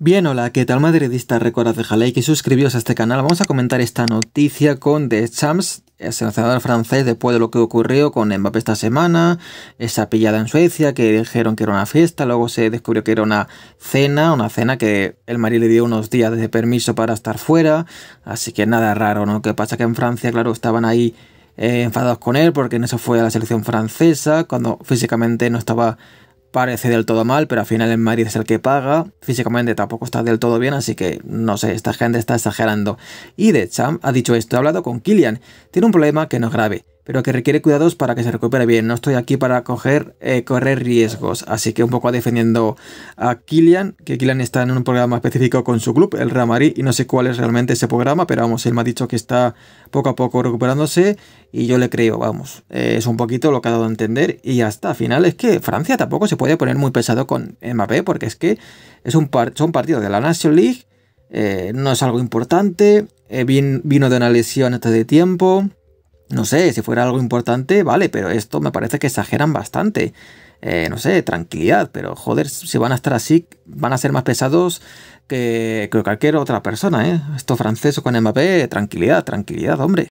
Bien, hola, ¿qué tal madridista? Recuerda de like y suscribiros a este canal. Vamos a comentar esta noticia con The Champs, el seleccionador francés, después de lo que ocurrió con Mbappé esta semana, esa pillada en Suecia, que dijeron que era una fiesta, luego se descubrió que era una cena, una cena que el marido le dio unos días de permiso para estar fuera, así que nada raro, ¿no? Lo que pasa que en Francia, claro, estaban ahí eh, enfadados con él porque en eso fue a la selección francesa, cuando físicamente no estaba parece del todo mal, pero al final el Madrid es el que paga. Físicamente tampoco está del todo bien, así que no sé, esta gente está exagerando. Y de Cham ha dicho esto, ha hablado con Killian. tiene un problema que no es grave pero que requiere cuidados para que se recupere bien. No estoy aquí para eh, correr riesgos. Así que un poco defendiendo a Kylian, que Kylian está en un programa específico con su club, el Real Madrid, y no sé cuál es realmente ese programa, pero vamos, él me ha dicho que está poco a poco recuperándose y yo le creo, vamos. Eh, es un poquito lo que ha dado a entender y ya está. al final es que Francia tampoco se puede poner muy pesado con Mbappé porque es que es un par son partido de la National League, eh, no es algo importante, vino de una lesión hasta de tiempo no sé, si fuera algo importante, vale, pero esto me parece que exageran bastante. Eh, no sé, tranquilidad, pero joder, si van a estar así, van a ser más pesados que, que cualquier otra persona, ¿eh? Esto francés con Mbappé, tranquilidad, tranquilidad, hombre.